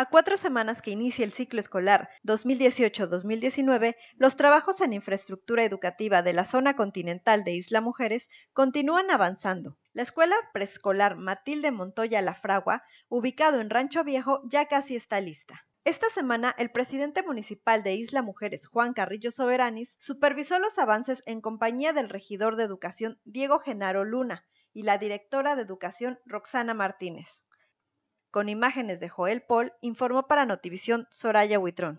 A cuatro semanas que inicia el ciclo escolar 2018-2019, los trabajos en infraestructura educativa de la zona continental de Isla Mujeres continúan avanzando. La escuela preescolar Matilde Montoya La Fragua, ubicado en Rancho Viejo, ya casi está lista. Esta semana, el presidente municipal de Isla Mujeres, Juan Carrillo Soberanis, supervisó los avances en compañía del regidor de educación Diego Genaro Luna y la directora de educación Roxana Martínez. Con imágenes de Joel Paul, informó para Notivisión Soraya Huitrón.